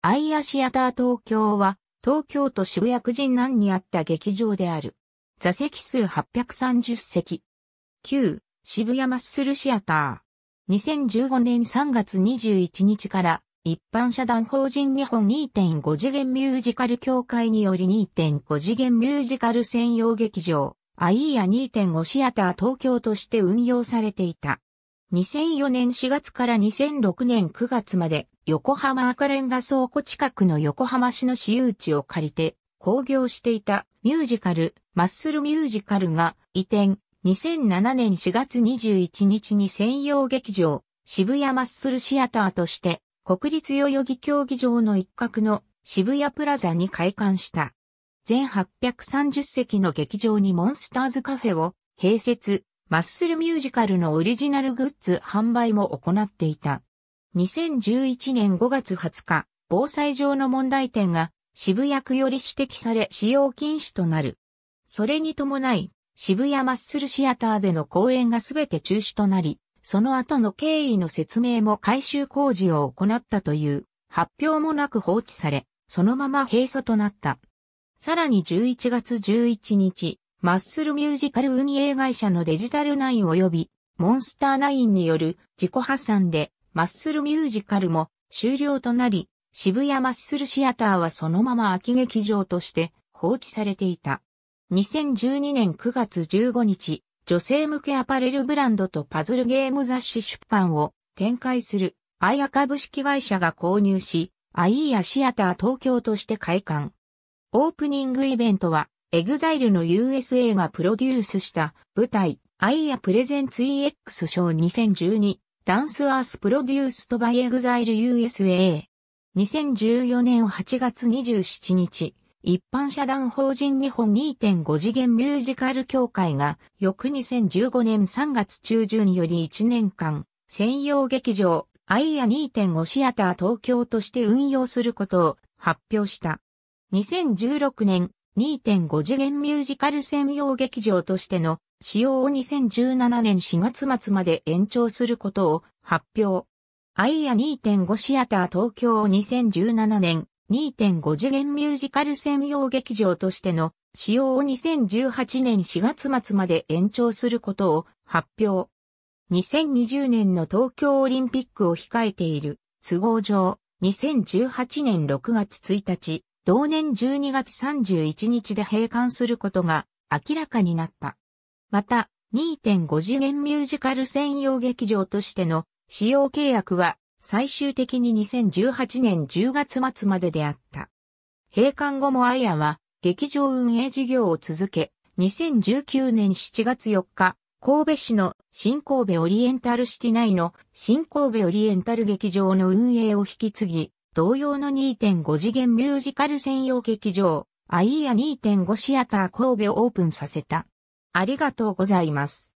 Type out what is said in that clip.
アイアシアター東京は、東京都渋谷区人南にあった劇場である。座席数830席。9、渋谷マッスルシアター。2015年3月21日から、一般社団法人日本2.5次元ミュージカル協会により2.5次元ミュージカル専用劇場、アイア2.5シアター東京として運用されていた。2004年4月から2006年9月まで横浜赤レンガ倉庫近くの横浜市の私有地を借りて興行していたミュージカルマッスルミュージカルが移転2007年4月21日に専用劇場渋谷マッスルシアターとして国立代々木競技場の一角の渋谷プラザに開館した。全830席の劇場にモンスターズカフェを併設、マッスルミュージカルのオリジナルグッズ販売も行っていた。2011年5月20日、防災上の問題点が渋谷区より指摘され使用禁止となる。それに伴い、渋谷マッスルシアターでの公演が全て中止となり、その後の経緯の説明も改修工事を行ったという発表もなく放置され、そのまま閉鎖となった。さらに11月11日、マッスルミュージカル運営会社のデジタルナイン及びモンスターナインによる自己破産でマッスルミュージカルも終了となり、渋谷マッスルシアターはそのまま秋劇場として放置されていた。2012年9月15日、女性向けアパレルブランドとパズルゲーム雑誌出版を展開するアイア株式会社が購入し、アイーアシアター東京として開館。オープニングイベントはエグザイルの USA がプロデュースした舞台、アイアプレゼンツ EX ショー2012ダンスアースプロデュースとバイエグザイル USA。2014年8月27日、一般社団法人日本2.5次元ミュージカル協会が、翌2015年3月中旬より1年間、専用劇場、アイア2.5シアター東京として運用することを発表した。2016年2.5次元ミュージカル専用劇場としての使用を2017年4月末まで延長することを発表。アイア2.5シアター東京を2017年2.5次元ミュージカル専用劇場としての使用を2018年4月末まで延長することを発表。2020年の東京オリンピックを控えている都合上2018年6月1日同年12月31日で閉館することが明らかになった。また、2.5次元ミュージカル専用劇場としての使用契約は最終的に2018年10月末までであった。閉館後もアイアは劇場運営事業を続け、2019年7月4日、神戸市の新神戸オリエンタルシティ内の新神戸オリエンタル劇場の運営を引き継ぎ、同様の2.5次元ミュージカル専用劇場、アイーア2.5シアター神戸をオープンさせた。ありがとうございます。